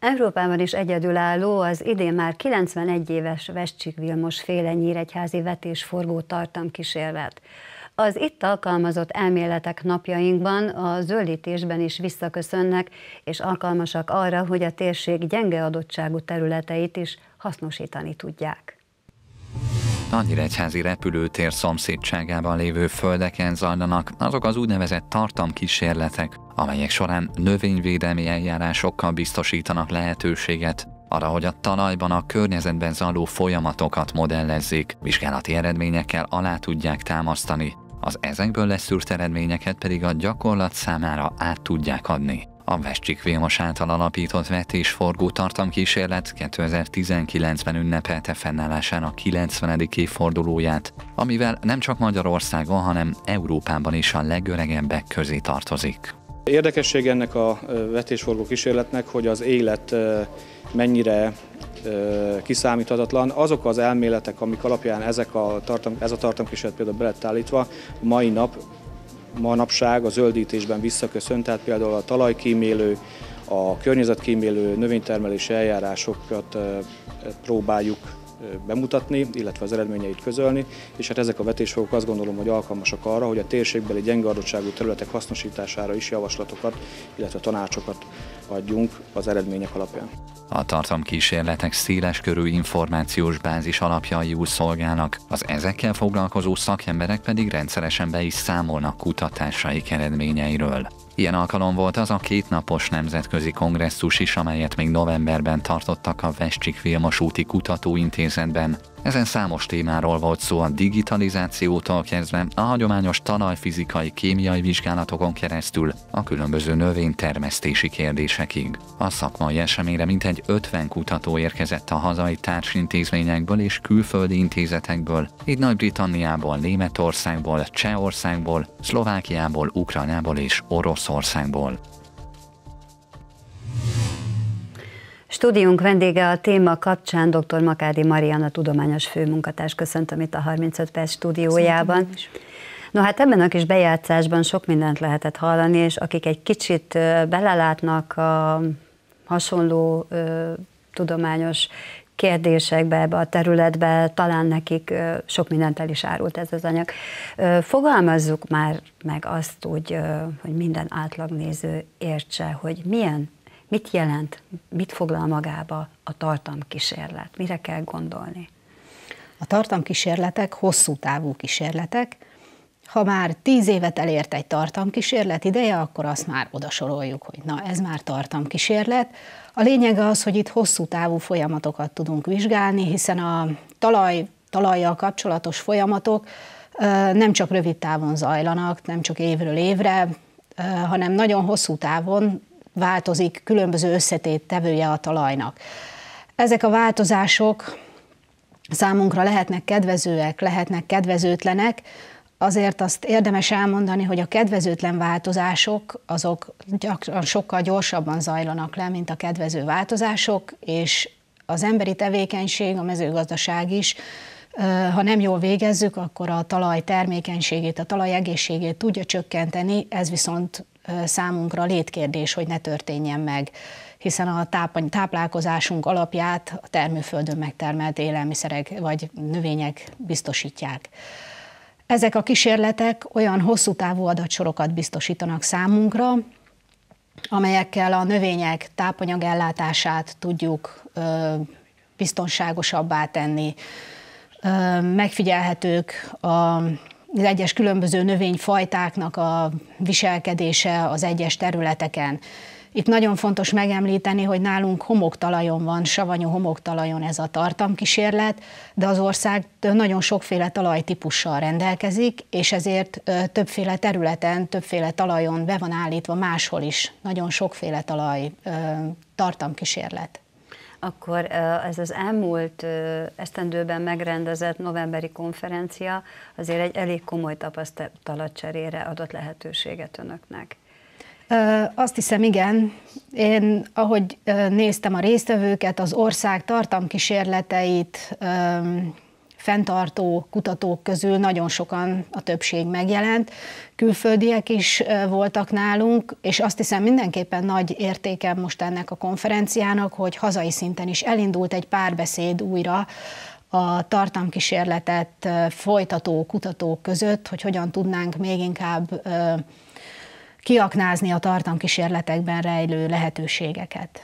Európában is egyedülálló az idén már 91 éves Vescsik Vilmos féle nyíregyházi vetésforgó tartamkísérlet. Az itt alkalmazott elméletek napjainkban a zöldítésben is visszaköszönnek, és alkalmasak arra, hogy a térség gyenge adottságú területeit is hasznosítani tudják. A Nyíregyházi repülőtér szomszédságában lévő földeken zajlanak azok az úgynevezett tartamkísérletek, amelyek során növényvédelmi eljárásokkal biztosítanak lehetőséget arra, hogy a talajban a környezetben zajló folyamatokat modellezzék, vizsgálati eredményekkel alá tudják támasztani, az ezekből leszűrt eredményeket pedig a gyakorlat számára át tudják adni. A Vescsik Vilmos által alapított vetésforgó tartamkísérlet 2019-ben ünnepelte a 90. évfordulóját, amivel nem csak Magyarországon, hanem Európában is a legöregebbek közé tartozik. Érdekesség ennek a vetésforgó kísérletnek, hogy az élet mennyire kiszámíthatatlan. Azok az elméletek, amik alapján ezek a tartam, ez a tartalomkísérlet például belett állítva, mai nap, manapság a zöldítésben visszaköszön, tehát például a talajkímélő, a környezetkímélő növénytermelési eljárásokat próbáljuk bemutatni, illetve az eredményeit közölni, és hát ezek a vetésfogok azt gondolom, hogy alkalmasak arra, hogy a térségbeli gyenge adottságú területek hasznosítására is javaslatokat, illetve tanácsokat adjunk az eredmények alapján. A tartalomkísérletek széles körű információs bázis úgy szolgálnak, az ezekkel foglalkozó szakemberek pedig rendszeresen be is számolnak kutatásaik eredményeiről. Ilyen alkalom volt az a kétnapos nemzetközi kongresszus is, amelyet még novemberben tartottak a Vescsik Vilmos úti kutatóintézetben. Ezen számos témáról volt szó a digitalizációtól kezdve, a hagyományos talajfizikai, kémiai vizsgálatokon keresztül a különböző növénytermesztési kérdésekig. A szakmai eseményre mintegy 50 kutató érkezett a hazai társintézményekből és külföldi intézetekből, így Nagy-Britanniából, Németországból, Csehországból, Szlovákiából, Ukrajnából és Oroszországból. Stúdiunk vendége a téma kapcsán dr. Makádi Mariana tudományos főmunkatárs. Köszöntöm itt a 35 perc stúdiójában. No hát ebben a kis bejátszásban sok mindent lehetett hallani, és akik egy kicsit belelátnak a hasonló ö, tudományos kérdésekbe, ebbe a területbe, talán nekik ö, sok mindent el is árult ez az anyag. Ö, fogalmazzuk már meg azt úgy, ö, hogy minden átlagnéző értse, hogy milyen Mit jelent, mit foglal magába a tartamkísérlet? Mire kell gondolni? A tartamkísérletek hosszú távú kísérletek. Ha már tíz évet elért egy tartamkísérlet ideje, akkor azt már odasoroljuk, hogy na ez már tartamkísérlet. A lényeg az, hogy itt hosszú távú folyamatokat tudunk vizsgálni, hiszen a talaj, talajjal kapcsolatos folyamatok nem csak rövid távon zajlanak, nem csak évről évre, hanem nagyon hosszú távon változik, különböző összetéttevője a talajnak. Ezek a változások számunkra lehetnek kedvezőek, lehetnek kedvezőtlenek, azért azt érdemes elmondani, hogy a kedvezőtlen változások azok gyakran sokkal gyorsabban zajlanak le, mint a kedvező változások, és az emberi tevékenység, a mezőgazdaság is, ha nem jól végezzük, akkor a talaj termékenységét, a talaj egészségét tudja csökkenteni, ez viszont számunkra létkérdés, hogy ne történjen meg hiszen a táplálkozásunk alapját a termőföldön megtermelt élelmiszerek vagy növények biztosítják. Ezek a kísérletek olyan hosszú távú adatsorokat biztosítanak számunkra, amelyekkel a növények tápanyagellátását tudjuk ö, biztonságosabbá tenni. Ö, megfigyelhetők a az egyes különböző növényfajtáknak a viselkedése az egyes területeken. Itt nagyon fontos megemlíteni, hogy nálunk homoktalajon van, savanyú homoktalajon ez a tartamkísérlet, de az ország nagyon sokféle talajtípussal rendelkezik, és ezért többféle területen, többféle talajon be van állítva máshol is nagyon sokféle talaj tartamkísérlet akkor ez az elmúlt esztendőben megrendezett novemberi konferencia azért egy elég komoly tapasztalatcserére adott lehetőséget önöknek. Azt hiszem, igen. Én, ahogy néztem a résztvevőket, az ország kísérleteit, fenntartó kutatók közül nagyon sokan, a többség megjelent, külföldiek is voltak nálunk, és azt hiszem mindenképpen nagy értéke most ennek a konferenciának, hogy hazai szinten is elindult egy párbeszéd újra a tartamkísérletet folytató kutatók között, hogy hogyan tudnánk még inkább kiaknázni a tartamkísérletekben rejlő lehetőségeket.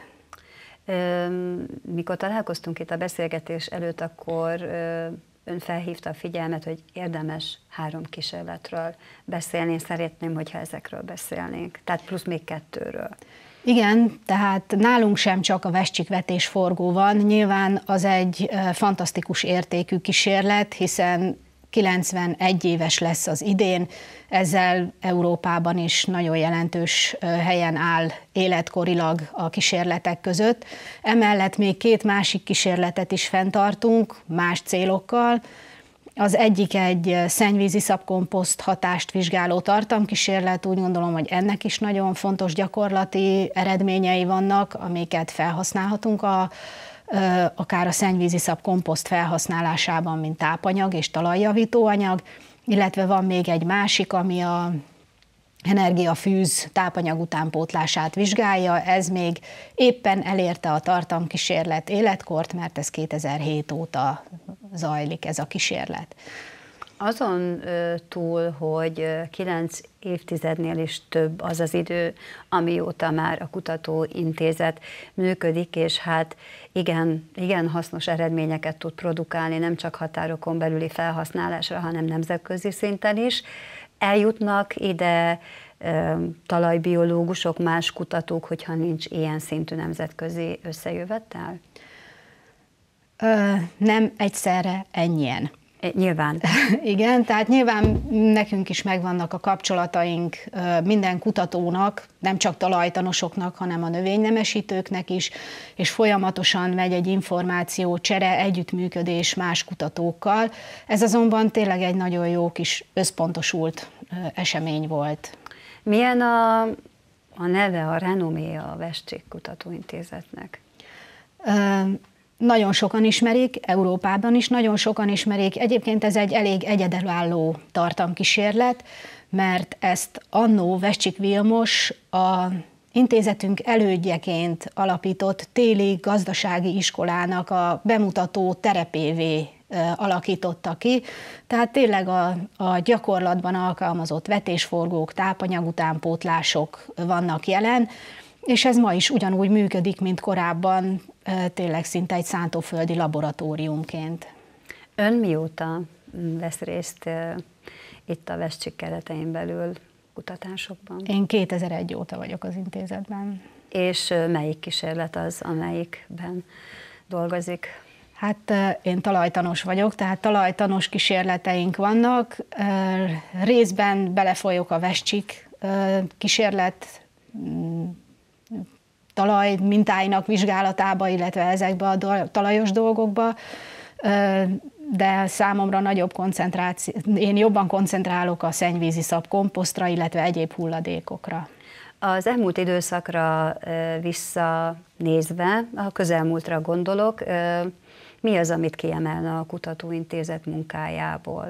Mikor találkoztunk itt a beszélgetés előtt, akkor ön felhívta a figyelmet, hogy érdemes három kísérletről beszélni, szeretném, hogyha ezekről beszélnénk, tehát plusz még kettőről. Igen, tehát nálunk sem csak a vescsikvetés forgó van, nyilván az egy fantasztikus értékű kísérlet, hiszen 91 éves lesz az idén, ezzel Európában is nagyon jelentős helyen áll életkorilag a kísérletek között. Emellett még két másik kísérletet is fenntartunk, más célokkal, az egyik egy szennyvízi szabkomposzt hatást vizsgáló tartamkísérlet, úgy gondolom, hogy ennek is nagyon fontos gyakorlati eredményei vannak, amiket felhasználhatunk a akár a szennyvízi szab komposzt felhasználásában, mint tápanyag és talajjavító anyag, illetve van még egy másik, ami a energiafűz tápanyag utánpótlását vizsgálja, ez még éppen elérte a tartamkísérlet életkort, mert ez 2007 óta zajlik ez a kísérlet. Azon túl, hogy 9 évtizednél is több az az idő, amióta már a kutatóintézet működik, és hát igen, igen hasznos eredményeket tud produkálni, nem csak határokon belüli felhasználásra, hanem nemzetközi szinten is. Eljutnak ide talajbiológusok, más kutatók, hogyha nincs ilyen szintű nemzetközi összejövettel? Ö, nem egyszerre ennyien. E, nyilván. Igen, tehát nyilván nekünk is megvannak a kapcsolataink minden kutatónak, nem csak talajtanosoknak, hanem a növénynemesítőknek is, és folyamatosan megy egy információ, csere, együttműködés más kutatókkal. Ez azonban tényleg egy nagyon jó kis összpontosult esemény volt. Milyen a, a neve, a renomé a Vestség Kutatóintézetnek? nagyon sokan ismerik, Európában is nagyon sokan ismerik. Egyébként ez egy elég egyedülálló tartamkísérlet, mert ezt annó Vescsik Vilmos a intézetünk elődjeként alapított téli gazdasági iskolának a bemutató terepévé alakította ki. Tehát tényleg a, a gyakorlatban alkalmazott vetésforgók, tápanyagutánpótlások vannak jelen, és ez ma is ugyanúgy működik, mint korábban, tényleg szinte egy szántóföldi laboratóriumként. Ön mióta vesz részt itt a Vestsik keretein belül kutatásokban? Én 2001 óta vagyok az intézetben. És melyik kísérlet az, amelyikben dolgozik? Hát én talajtanos vagyok, tehát talajtanos kísérleteink vannak. Részben belefolyok a Vestsik kísérlet talaj mintáinak vizsgálatába, illetve ezekbe a talajos dolgokba, de számomra nagyobb koncentráció, én jobban koncentrálok a szennyvízi szap komposztra, illetve egyéb hulladékokra. Az elmúlt időszakra visszanézve, a közelmúltra gondolok, mi az, amit kiemelne a kutatóintézet munkájából?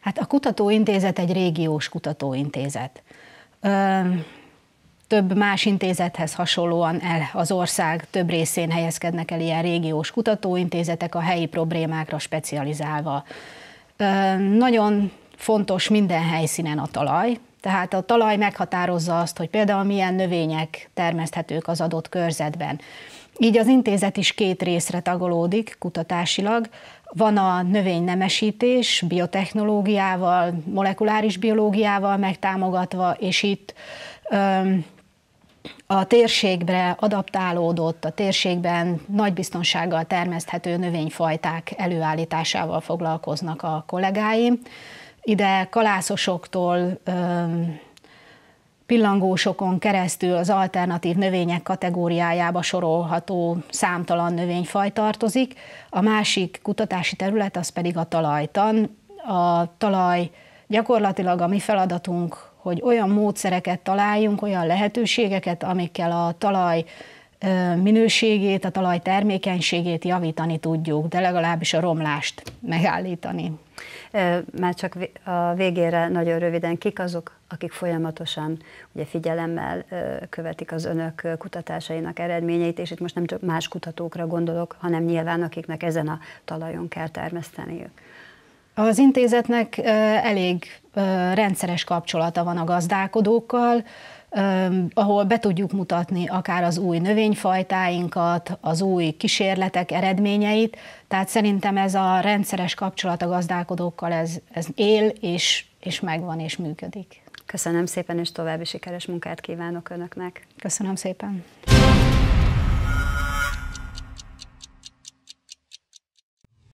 Hát a kutatóintézet egy régiós kutatóintézet több más intézethez hasonlóan el az ország több részén helyezkednek el ilyen régiós kutatóintézetek a helyi problémákra specializálva. Nagyon fontos minden helyszínen a talaj, tehát a talaj meghatározza azt, hogy például milyen növények termeszthetők az adott körzetben. Így az intézet is két részre tagolódik kutatásilag. Van a növénynemesítés biotechnológiával, molekuláris biológiával megtámogatva, és itt a térségre adaptálódott, a térségben nagy biztonsággal termeszthető növényfajták előállításával foglalkoznak a kollégáim. Ide kalászosoktól pillangósokon keresztül az alternatív növények kategóriájába sorolható számtalan növényfaj tartozik, a másik kutatási terület az pedig a talajtan. A talaj gyakorlatilag a mi feladatunk hogy olyan módszereket találjunk, olyan lehetőségeket, amikkel a talaj minőségét, a talaj termékenységét javítani tudjuk, de legalábbis a romlást megállítani. Már csak a végére nagyon röviden, kik azok, akik folyamatosan ugye figyelemmel követik az önök kutatásainak eredményeit, és itt most nem csak más kutatókra gondolok, hanem nyilván akiknek ezen a talajon kell termeszteniük. Az intézetnek elég rendszeres kapcsolata van a gazdálkodókkal, ahol be tudjuk mutatni akár az új növényfajtáinkat, az új kísérletek eredményeit, tehát szerintem ez a rendszeres kapcsolat a gazdálkodókkal, ez, ez él, és, és megvan, és működik. Köszönöm szépen, és további sikeres munkát kívánok Önöknek. Köszönöm szépen.